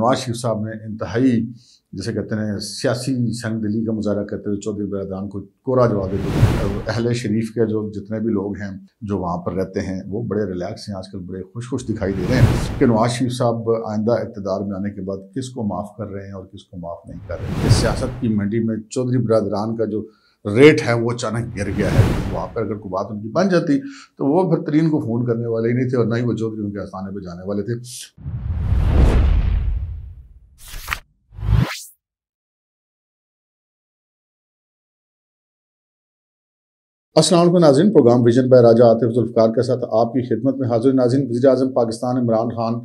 नवाज शरीफ साहब ने इंतहाई जैसे कहते हैं सियासी संग दिली का मुजाहरा करते हुए चौधरी बरदान को कोरा जवाब देते अहल शरीफ के जो जितने भी लोग हैं जो वहाँ पर रहते हैं वो बड़े रिलैक्स हैं आजकल बड़े खुश खुश दिखाई दे रहे हैं कि नवाज शरीफ साहब आइंदा इकतदार में आने के बाद किसको माफ़ कर रहे हैं और किसको माफ़ नहीं कर रहे हैं सियासत की मंडी में चौधरी बरदरान का जो रेट है वो अचानक गिर गया है तो वहाँ पर अगर कोई बात उनकी बन जाती तो वो फिर तरीन को फ़ोन करने वाले ही नहीं थे और ना ही वो चौधरी उनके आसाने पर जाने वाले थे Aslam Nazin programme vision by Raja Atif Zulfiqar के साथ आपकी खिदमत में हाजिर नाजिन वजी अजम पाकिस्तान इमरान खान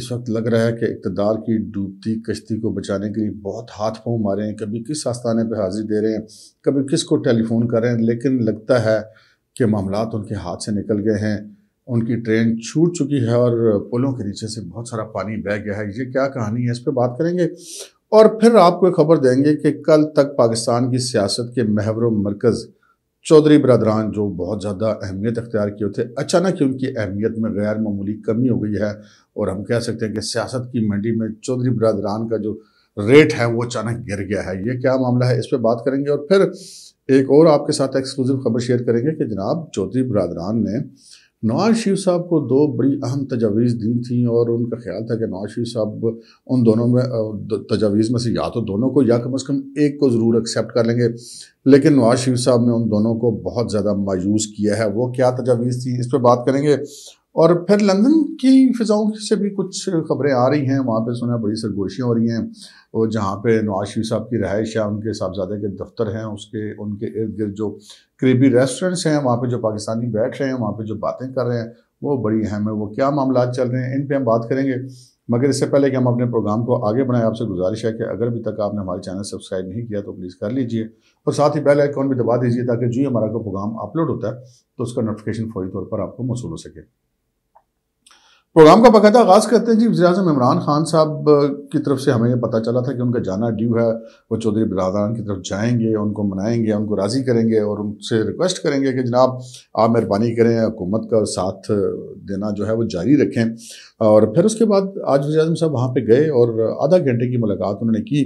इस वक्त लग रहा है कि इकतदार की डूबती कश्ती को बचाने के लिए बहुत हाथ पाँव मारे हैं कभी किस आस्थाने पर हाजिरी दे रहे हैं कभी किस को टेलीफोन कर रहे हैं लेकिन लगता है कि मामला उनके हाथ से निकल गए हैं उनकी ट्रेन छूट चुकी है और पुलों के नीचे से बहुत सारा पानी बह गया है ये क्या कहानी है इस पर बात करेंगे और फिर आपको खबर देंगे कि कल तक पाकिस्तान की सियासत के महवर मरकज़ चौधरी बरदरान जो बहुत ज़्यादा अहमियत अख्तियार किए थे अचानक ही उनकी अहमियत में गैर मामूली कमी हो गई है और हम कह सकते हैं कि सियासत की मंडी में चौधरी बरदरान का जो रेट है वो अचानक गिर गया है ये क्या मामला है इस पर बात करेंगे और फिर एक और आपके साथ एक्सक्लूसिव खबर शेयर करेंगे कि जनाब चौधरी बरदरान ने नवाज शरीफ साहब को दो बड़ी अहम तजावीज़ दी थी और उनका ख्याल था कि नवाज शरीफ साहब उन दोनों में तजावीज़ में से या तो दोनों को या कम अज़ कम एक को ज़रूर एक्सेप्ट कर लेंगे लेकिन नवाज शरीफ साहब ने उन दोनों को बहुत ज़्यादा मायूस किया है वो क्या तजावीज़ थी इस पर बात करेंगे और फिर लंदन की फ़िज़ाओं से भी कुछ खबरें आ रही हैं वहाँ पे सुना बड़ी सरगोशियाँ हो रही हैं और जहाँ पे नवाज शरीफ साहब की रहाइश है उनके साहबजादे के दफ्तर हैं उसके उनके इर्द गिर्द जो करीबी रेस्टोरेंट्स हैं वहाँ पे जो पाकिस्तानी बैठ रहे हैं वहाँ पे जो बातें कर रहे हैं वो बड़ी अहम है वो क्या मामला चल रहे हैं इन पर हम बात करेंगे मगर इससे पहले कि हम अपने प्रोग्राम को आगे बढ़ाएं आपसे गुजारिश है कि अगर अभी तक आपने हमारे चैनल सब्सक्राइब नहीं किया तो प्लीज़ कर लीजिए और साथ ही पहले अकाउंट भी दबा दीजिए ताकि जो ही हमारा कोई प्रोग्राम अपलोड होता है तो उसका नोटिफिकेशन फौरी तौर पर आपको मौसू हो सके प्रोग्राम का बाकायदा आगाज़ करते हैं जी वजी अजम इमरान खान साहब की तरफ से हमें पता चला था कि उनका जाना ड्यू है वो चौधरी बिरादान की तरफ जाएंगे उनको मनाएंगे उनको राज़ी करेंगे और उनसे रिक्वेस्ट करेंगे कि जनाब आप मेहरबानी करें हुकूमत का साथ देना जो है वो जारी रखें और फिर उसके बाद आज वजी अजम साहब वहाँ पर गए और आधा घंटे की मुलाकात उन्होंने की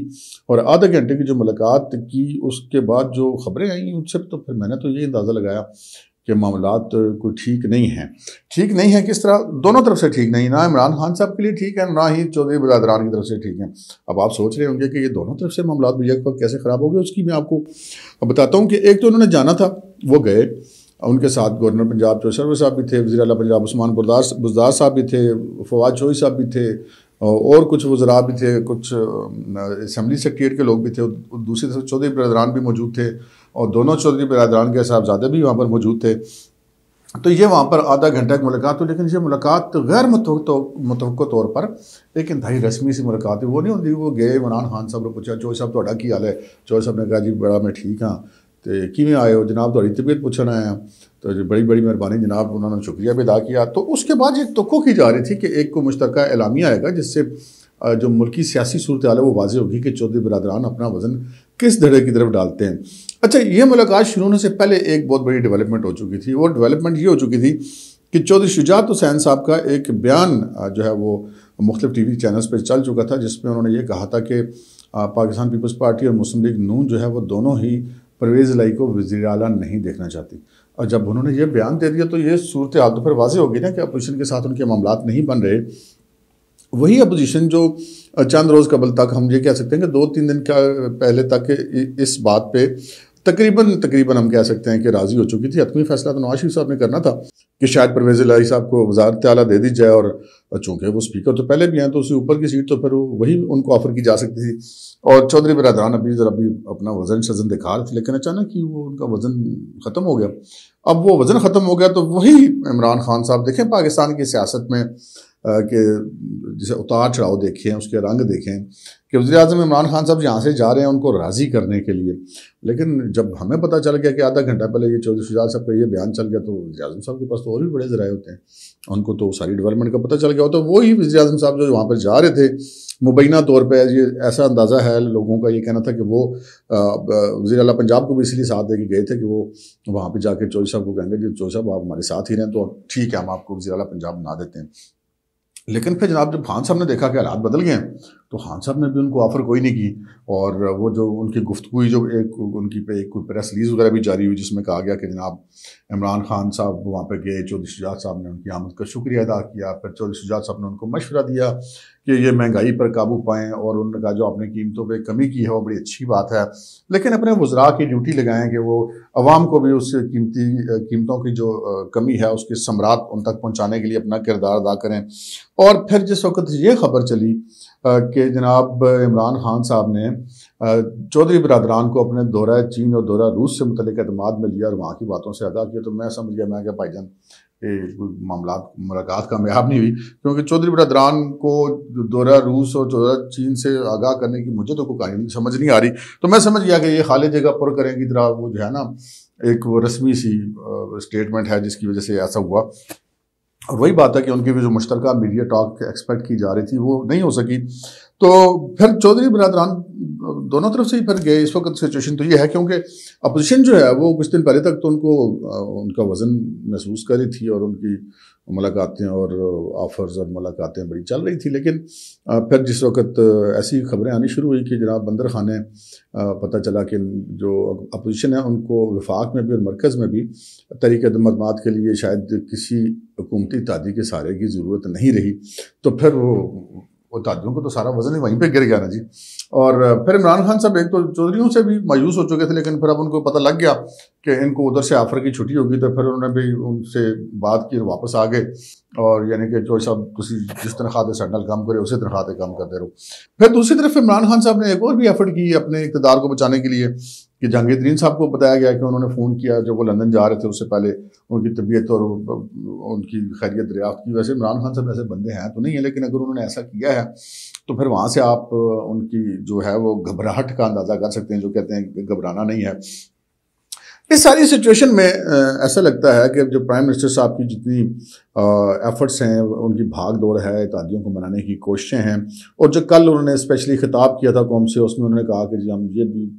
और आधा घंटे की जो मुलाकात की उसके बाद जो खबरें आई उनसे तो फिर मैंने तो ये अंदाज़ा लगाया कि मामला कोई ठीक नहीं है ठीक नहीं है किस तरह दोनों तरफ से ठीक नहीं ना इमरान खान साहब के लिए ठीक है ना ही चौधरी बरदरान की तरफ से ठीक है अब आप सोच रहे होंगे कि ये दोनों तरफ से मामला भी एक कैसे ख़राब हो गए उसकी मैं आपको बताता हूँ कि एक तो उन्होंने जाना था वो गए उनके साथ गवर्नर पंजाब चौधरी साहब भी थे वजी अला पंजाब उस्मान बुजदार साहब भी थे फवाद चौधरी साहब भी थे और कुछ वजरा भी थे कुछ असम्बली सेक्रेट के लोग भी थे दूसरी तरफ चौधरी बरदरान भी मौजूद थे और दोनों चौधरी बरदरान के साहबजादे भी वहाँ पर मौजूद थे तो ये वहाँ पर आधा घंटा की मुलाकात हुई लेकिन ये मुलाकात गैर मुतव तो, तौर पर एक इंतई रस्मी सी मुलाकात हुई वो नहीं होती वो गए इमरान खान साहब ने पूछा चौधरी साहब थोड़ा की हाल है चौधरी साहब ने कहा जी बड़ा मैं ठीक हाँ ਤੇ आए हो जनाब ਜਨਾਬ ਤੁਹਾਡੀ तबीयत ਪੁੱਛਣ आया तो बड़ी बड़ी मेहरबानी जनाब उन्होंने शुक्रिया भी अदा किया तो उसके बाद एक तो की जा रही थी कि एक को मुश्तर एलामिया आएगा जिससे जो मुल्की सियासी सूरत है वो वाजी होगी कि चौधरी बरदरान अपना वजन किस धड़े की तरफ डालते हैं अच्छा ये मुलाकात शुरू होने से पहले एक बहुत बड़ी डेवलपमेंट हो चुकी थी वो डेवलपमेंट ये हो चुकी थी कि चौधरी शुजात हुसैन साहब का एक बयान जो है वो मुख्तफ टी वी चैनल्स पर चल चुका था जिसमें उन्होंने ये कहा था कि पाकिस्तान पीपल्स पार्टी और मुस्लिम लीग नून जो है वो दोनों ही परवेज़ लाई को वजी अला नहीं देखना चाहती और जब उन्होंने ये बयान दे दिया तो ये सूरत हाल तो फिर वाजे होगी ना कि अपोजिशन के साथ उनके मामला नहीं बन रहे वही अपोजिशन जो चंद रोज़ कबल तक हम ये कह सकते हैं कि दो तीन दिन का पहले तक इस बात पर तकरीबन तकरीबन हम कह सकते हैं कि राज़ी हो चुकी थी हतमी फैसला तो नवाज शरीफ साहब ने करना था कि शायद परवेज़ लाई साहब को वजारत आला दे दी जाए और चूँकि वो स्पीकर तो पहले भी हैं तो उसी ऊपर की सीट तो फिर वही उनको ऑफर की जा सकती थी और चौधरी बरदरान अभी ज़रा भी अपना वज़न शजन दिखा रहे थे लेकिन अचानक ही वो उनका वज़न ख़त्म हो गया अब वो वज़न ख़त्म हो गया तो वही इमरान खान साहब देखें पाकिस्तान की सियासत में के जैसे उतार चढ़ाव देखें उसके रंग देखें कि वजी अजम इमरान खान साहब यहाँ से जा रहे हैं उनको राज़ी करने के लिए लेकिन जब हमें पता चल गया कि आधा घंटा पहले ये चौधरी शुजात साहब का ये बयान चल गया तो वजी अजम साहब के पास तो और भी बड़े ज़राए होते हैं उनको तो सारी डेवलपमेंट का पता चल गया तो वही वजी अजम साहब जो वहाँ पर जा रहे थे मुबैना तौर पर ये ऐसा अंदाज़ा है लोगों का ये कहना था कि वो वजी अला पंजाब को भी इसलिए साथ दे के गए थे कि वो वहाँ पर जाके चौधरी साहब को कहेंगे कि चौधरी साहब आप हमारे साथ ही रहें तो ठीक है हम आपको वजी अला पंजाब ना देते हैं लेकिन फिर जनाब जब खान साहब ने देखा कि हालात बदल गए तो खान हाँ, साहब ने भी उनको ऑफ़र कोई नहीं की और वो जो उनकी गुफ्तु जो एक उनकी पे एक कोई प्रेस रिलीज़ वगैरह भी जारी हुई जिसमें कहा गया कि जनाब इमरान खान साहब वहाँ पर गए चौधरी शुजात साहब ने उनकी आमद का शुक्रिया अदा किया फिर चौधरी शुजात साहब ने उनको मशवरा दिया कि ये महंगाई पर काबू पाएँ और उनका कहा जो आपने कीमतों पर कमी की है वो बड़ी अच्छी बात है लेकिन अपने वज्रा की ड्यूटी लगाएं कि वो आवाम को भी उस कीमती कीमतों की जो कमी है उसके सम्राट उन तक पहुँचाने के लिए अपना किरदार अदा करें और फिर जिस वक्त ये खबर चली कि कि जनाब इमरान खान साहब ने चौधरी बरदरान को अपने दौरा चीन और दौरा रूस से मुतलिक अहतम में लिया और वहाँ की बातों से आगा किया तो मैं समझ गया मैं क्या भाईजान मामला मुलाकात कामयाब नहीं हुई क्योंकि चौधरी बरदरान को दौरा रूस और दौरा चीन से आगाह करने की मुझे तो कोई कहानी समझ नहीं आ रही तो मैं समझ गया कि ये खाली जगह पर करें की तरह वो जो है ना एक वो रस्मी सी स्टेटमेंट है जिसकी वजह से ऐसा हुआ और वही बात है कि उनकी भी जो मुश्तरक मीडिया टॉक एक्सपेक्ट की जा रही थी वो नहीं हो सकी तो फिर चौधरी बरदरान दोनों तरफ से ही फिर गए इस वक्त सिचुएशन तो ये है क्योंकि अपोजिशन जो है वो कुछ दिन पहले तक तो उनको उनका वज़न महसूस कर रही थी और उनकी मुलाकातें और ऑफर्स और मुलाकातें बड़ी चल रही थी लेकिन फिर जिस वक्त ऐसी खबरें आनी शुरू हुई कि जनाब बंदर खान ने पता चला कि जो अपोजिशन है उनको विफाक में भी और मरकज़ में भी तरीक़ मदमात के लिए शायद किसी हुकूमती तादी के सहारे की ज़रूरत नहीं रही तो फिर वो तादियों को तो सारा वजन ही वहीं पे गिर गया ना जी और फिर इमरान खान साहब एक तो चौधरीों से भी मायूस हो चुके थे लेकिन फिर अब उनको पता लग गया कि इनको उधर से आफर की छुट्टी होगी तो फिर उन्होंने भी उनसे बात की वापस आ गए और यानी कि जो साहब तुम जिस तनख्वाह से साढ़े काम करे उसी तनख्वाह से काम करते रहो फिर दूसरी तरफ इमरान खान साहब ने एक और भी एफर्ट की अपने इकतदार को बचाने के लिए कि जहांगीर तरीन साहब को बताया गया कि उन्होंने फ़ोन किया जब वो लंदन जा रहे थे उससे पहले उनकी तबीयत और उनकी खैरियत दरियाफ्त की वैसे इमरान खान साहब ऐसे बंदे हैं तो नहीं है लेकिन अगर उन्होंने ऐसा किया है तो फिर वहाँ से आप उनकी जो है वो घबराहट का अंदाज़ा कर सकते हैं जो कहते हैं घबराना नहीं है इस सारी सिचुएशन में ऐसा लगता है कि अब जो प्राइम मिनिस्टर साहब की जितनी एफ़र्ट्स हैं उनकी भाग दौड़ है इत्यादियों को मनाने की कोशिशें हैं और जो कल उन्होंने स्पेशली खिताब किया था कौम से उसमें उन्होंने कहा कि जी हम ये भी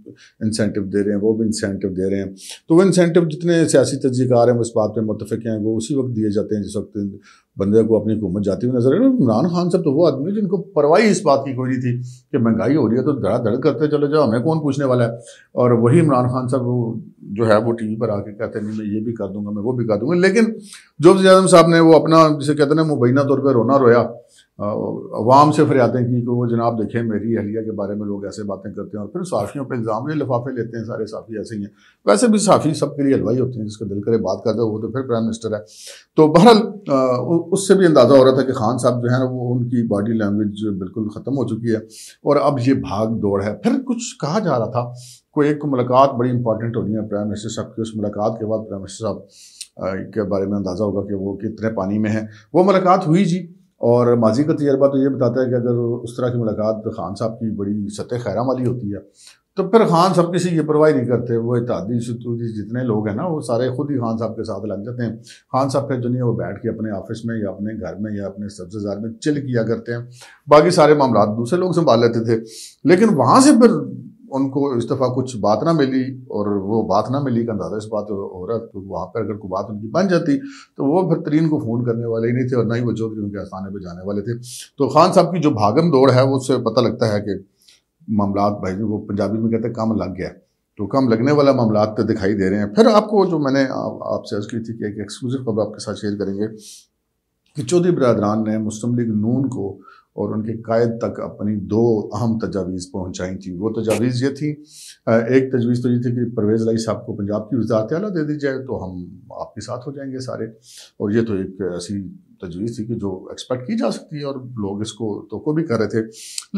इंसेंटिव दे रहे हैं वो भी इंसेंटिव दे रहे हैं तो वो इंसेंटिव जितने सियासी तजिकार हैं वो इस बात पर मुतफ़ हैं वो उसी वक्त दिए जाते हैं जिस वक्त बंदे को अपनी हुकूमत जाती हुई नजर आ रही है इमरान खान साहब तो वो आदमी है जिनको परवाही इस बात की कोई नहीं थी कि महंगाई हो रही है तो धड़ा धड़ करते चले जाओ हमें कौन पूछने वाला है और वही इमरान खान साहब वो जो है वो टी वी पर आके कहते नहीं मैं ये भी कर दूंगा मैं वो भी कर दूंगा लेकिन जो वजी अजम साहब ने वो अपना जिसे कहते हैं मुबैना तौर पर रोना रोया अवाम से फरियादें की कि वो जनाब देखें मेरी अहलिया के बारे में लोग ऐसे बातें करते हैं और फिर साफ़ियों पर इल्ज़ाम ये लिफाफे लेते हैं सारे साफ़ी ऐसे ही हैं वैसे भी साफ़ी सबके लिए हलवाई होते हैं जिसका दिल करे बात करते हैं वो तो फिर प्राइम मिनिस्टर है तो बहरहाल उससे भी अंदाज़ा हो रहा था कि खान साहब जो है ना वो उनकी बॉडी लैंग्वेज बिल्कुल ख़त्म हो चुकी है और अब ये भाग दौड़ है फिर कुछ कहा जा रहा था कोई एक मुलाकात बड़ी इंपॉर्टेंट होनी है प्राइम मिनिस्टर साहब की उस मुलाकात के बाद प्राइम मिनिस्टर साहब के बारे में अंदाज़ा होगा कि वो कितने पानी में है वो मुलाकात हुई जी और माजी का तजर्बा तो ये बताता है कि अगर उस तरह की मुलाकात खान साहब की बड़ी सतह खैराम वाली होती है तो फिर खान साहब किसी की परवाही नहीं करते वो इतिहादी सतूदी जितने लोग हैं ना वो सारे खुद ही खान साहब के साथ लग जाते हैं खान साहब फिर जो नहीं वो बैठ के अपने ऑफिस में या अपने घर में या अपने सब्जेजार में चिल किया करते हैं बाकी सारे मामला दूसरे लोग संभाल लेते थे लेकिन वहाँ से फिर उनको इस दफ़ा कुछ बात ना मिली और वो बात ना मिली का अंदाजा इस बात हो रहा तो वहाँ पर अगर कोई बात उनकी बन जाती तो वो फिर तरीन को फ़ोन करने वाले ही नहीं थे और ना ही वो चौधरी उनके आसाने पर जाने वाले थे तो खान साहब की जो भागम दौड़ है उससे पता लगता है कि मामला भाई वो पंजाबी में कहते हैं कम लग गया तो कम लगने वाला मामला तो दिखाई दे रहे हैं फिर आपको जो मैंने आपसे अर्ज की थी कि एक एक्सक्लूसिव खबर आपके साथ शेयर करेंगे कि चौधरी बरदरान ने मुस्लिम लीग नून को और उनके कायद तक अपनी दो अहम तजावीज़ पहुँचाई थी वो तजावीज़ ये थी एक तजवीज़ तो ये थी कि परवेज़ लाई साहब को पंजाब की वजारत अला दे दी जाए तो हम आपके साथ हो जाएंगे सारे और ये तो एक ऐसी तजवीज़ थी कि जो एक्सपेक्ट की जा सकती है और लोग इसको तो को भी कर रहे थे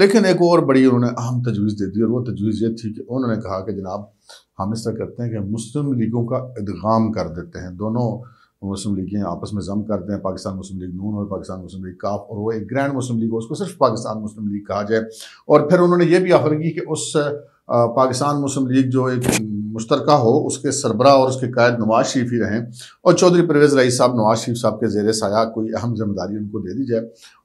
लेकिन एक और बड़ी उन्होंने अहम तजवीज़ दे दी और वो तजवीज़ ये थी कि उन्होंने कहा कि जनाब हम इस तरह करते हैं कि मुस्लिम लीगों का इदगाम कर देते हैं दोनों मुस्लिम लीगें आपस में जम करते हैं पाकिस्तान मुस्लिम लीग नून और पाकिस्तान मुस्लिम लीग काफ और वो एक ग्रैंड मुस्लिम लीग उसको सिर्फ पाकिस्तान मुस्लिम लीग कहा जाए और फिर उन्होंने ये भी ऑफर की कि उस पाकिस्तान मुस्लिम लीग जो एक मुश्तर हो उसके सरबरा और उसके कायद नवाज शरीफ ही रहें और चौधरी परवेज़ रईस साहब नवाज शरीफ साहब के जेर साया कोई अहम जिम्मेदारी उनको दे दी जाए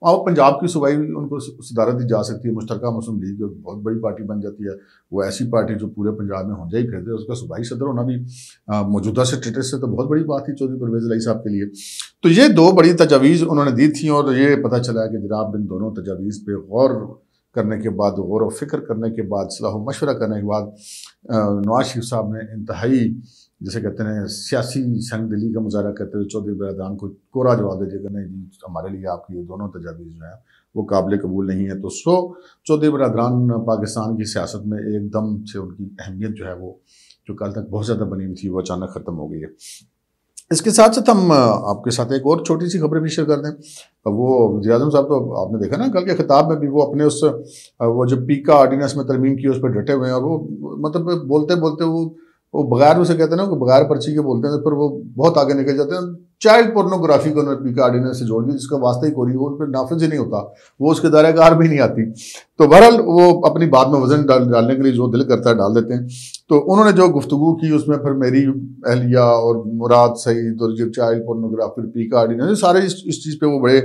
वहाँ पंजाब की सूबाई उनको सदारत दी जा सकती है मुश्तर मुस्लिम लीग जो बहुत बड़ी पार्टी बन जाती है वो ऐसी पार्टी जो पूरे पंजाब में होंजा ही फिरते हैं उसका सूबाई सदर होना भी मौजूदा स्टेटस से तो बहुत बड़ी बात थी चौधरी परवेज़ रही साहब के लिए तो ये दो बड़ी तजावीज़ उन्होंने दी थी और ये पता चला कि जनाब इन दोनों तजावीज़ पर गौर करने के बाद गौर व फिक्र करने के बाद सलाह मशवरा करने के बाद नवाज शरीफ साहब ने इंतहाई जैसे कहते हैं सियासी संग दिली का मुजाहरा करते हुए चौधरी बरदान को कोरा जवाब दे दिया नहीं जी हमारे लिए आपकी ये दोनों तजावीज़ जो हैं वो काबिल कबूल नहीं है तो सो चौधरी बरदान पाकिस्तान की सियासत में एकदम से उनकी अहमियत जो है वो जो कल तक बहुत ज़्यादा बनी हुई थी वो अचानक ख़त्म हो गई है इसके साथ साथ हम आपके साथ एक और छोटी सी खबर भी शेयर कर दें वो वजी अजम साहब तो आपने देखा ना कल के खिताब में भी वो अपने उस वो जो पीका ऑर्डिनेंस में तरमीम की उस पर डटे हुए हैं और वो मतलब बोलते बोलते वो वो बगैर उसे कहते हैं ना वो बगैर पर्ची के बोलते हैं तो फिर वो बहुत आगे निकल जाते हैं चाइल्ड पोर्नोग्राफी को नरपिका ऑर्डिनेंस से जोड़ दिया जिसका वास्तविक ही रही वो उन पर नाफिज ही नहीं होता वो उसके दायरेकार भी नहीं आती तो बहरहाल वो अपनी बात में वजन डाल डालने के लिए जो दिल करता है डाल देते हैं तो उन्होंने जो गुफ्तु की उसमें फिर मेरी अहलिया और मुराद सईद और जब चाइल्ड पोर्नोग्राफी पीका ऑर्डिनेंस सारे इस, इस चीज़ पर वो बड़े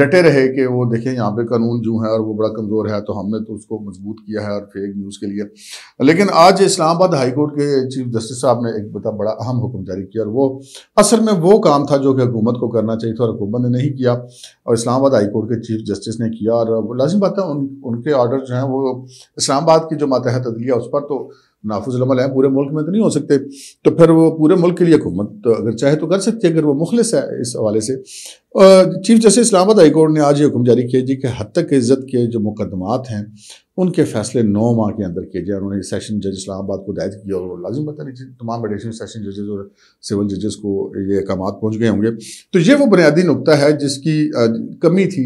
डटे रहे कि वो देखें यहाँ पर कानून जो है और वो बड़ा कमज़ोर है तो हमने तो उसको मजबूत किया है और फेक न्यूज़ के लिए लेकिन आज इस्लामाबाद हाईकोर्ट के चीफ जस्टिस साहब ने एक बता बड़ा अहम हुक्म जारी किया और वो असल में वो काम था जो कि हुकूमत को करना चाहिए था और हुकूमत ने नहीं किया और इस्लामाबाद हाई कोर्ट के चीफ जस्टिस ने किया और लाजिम बात है उन उनके ऑर्डर जो हैं वो इस्लामाबाद की जो मातहत अदलिया उस पर तो नाफुजलमल है पूरे मुल्क में तो नहीं हो सकते तो फिर वो पूरे मुल्क के लिए हुकूमत तो अगर चाहे तो कर सकती है अगर वो मुखलिस है इस हवाले से चीफ जस्टिस इस्लामाबाद हाईकोर्ट ने आज ये हुक्म जारी किया जी कि हद तक इज़्ज़त के जो मुकदमात हैं उनके फैसले नौ माह के अंदर किए जाए उन्होंने सेशन जज इस्लामाबाद को दायर किया और लाजिम पता नहीं तमाम एडिशनल सेशन जजेज और सिविल जजेस को ये अहकाम पहुँच गए होंगे तो ये वो बुनियादी नुकता है जिसकी कमी थी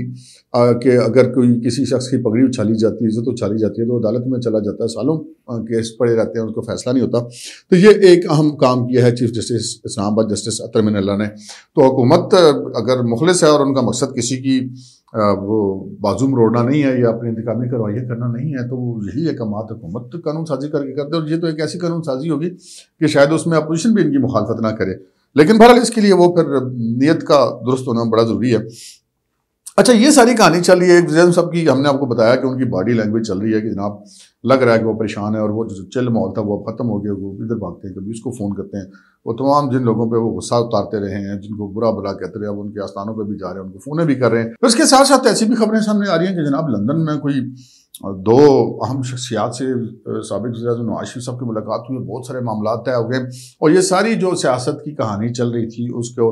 कि अगर कोई किसी शख्स की पगड़ी उछाली जाती है इज्जत उछाली जाती है तो अदालत में चला जाता है सालों केस पड़े रहते हैं उनको फैसला नहीं होता तो ये एक अहम काम किया है chief justice Islamabad justice Athar ने तो हुकूमत अगर मुखलिस है और उनका मकसद किसी की वो बाजू में रोड़ना नहीं है या अपनी इंतकामी कार्रवाई करना नहीं है तो वो यही एक अमात हुकूमत कानून साजी करके करते और ये तो एक ऐसी कानून साजी होगी कि शायद उसमें अपोजिशन भी इनकी मुखालफत ना करे लेकिन बहरहाल इसके लिए वो फिर नीयत का दुरुस्त होना बड़ा ज़रूरी है अच्छा ये सारी कहानी चल रही है जैसे सब की हमने आपको बताया कि उनकी बॉडी लैंग्वेज चल रही है कि जनाब लग रहा है कि वो परेशान है और वो जो चिल माहौल था वो खत्म हो गया वो इधर भागते हैं कभी उसको फ़ोन करते हैं वो तमाम जिन लोगों पे वो गुस्सा उतारते रहे हैं जिनको बुरा बुरा कहते रहे अब उनके आस्थानों पर भी जा रहे हैं उनको फोने भी कर रहे हैं फिर उसके साथ साथ ऐसी भी खबरें सामने आ रही हैं कि जनाब लंदन में कोई दो अहम शख्सियात से सबक नवाज शरीफ साहब की मुलाकात हुई बहुत सारे मामला तय हो गए और ये सारी जो सियासत की कहानी चल रही थी उसको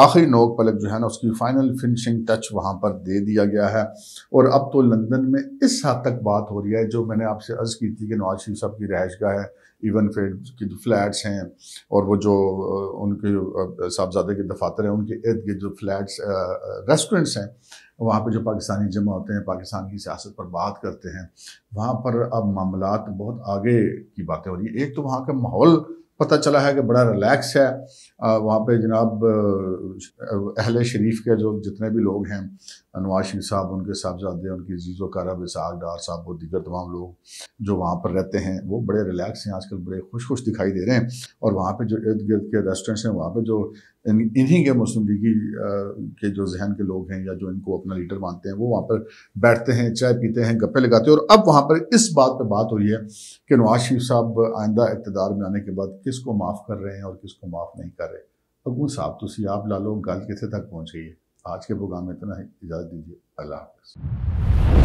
आखिरी नोक पलक जो है ना उसकी फाइनल फिनिशिंग टच वहाँ पर दे दिया गया है और अब तो लंदन में इस हद हाँ तक बात हो रही है जो मैंने आपसे अर्ज़ की थी कि नवाज शरीफ साहब की रहायशगाह है इवन फिर की जो फ्लैट्स हैं और वो जो उनके साहबजादे के दफातर हैं उनके इर्द गिर्द जो फ्लैट्स रेस्टोरेंट्स हैं वहाँ पर जो पाकिस्तानी जमा होते हैं पाकिस्तान की सियासत पर बात करते हैं वहाँ पर अब मामला बहुत आगे की बातें हो रही है एक तो वहाँ का माहौल पता चला है कि बड़ा रिलैक्स है वहाँ पे जनाब अहल शरीफ के जो जितने भी लोग हैं नवाज शरीफ साहब उनके साहबजादे उनकी जीजो कारा विसाक डार साहब और दीगर तमाम लोग जो वहाँ पर रहते हैं वो बड़े रिलैक्स हैं आजकल बड़े खुश खुश दिखाई दे रहे हैं और वहाँ पे जो इर्द गिर्द के रेस्टोरेंट्स हैं वहाँ पे जो इन्हीं के मुस्लिम लीग के जो जहन के लोग हैं या जो इनको अपना लीडर मानते हैं वो वहाँ पर बैठते हैं चाय पीते हैं गप्पे लगाते हैं और अब वहाँ पर इस बात पर बात हो रही है कि नवाज शरीफ साहब आइंदा इकतदार में आने के बाद किस को माफ़ कर रहे हैं और किस को माफ़ नहीं कर रहे अगू साहब तुम आप ला लो गल कितने तक पहुँच गई है आज के प्रोग्राम में इतना ही इजाज़त दीजिए अल्लाह हाफ़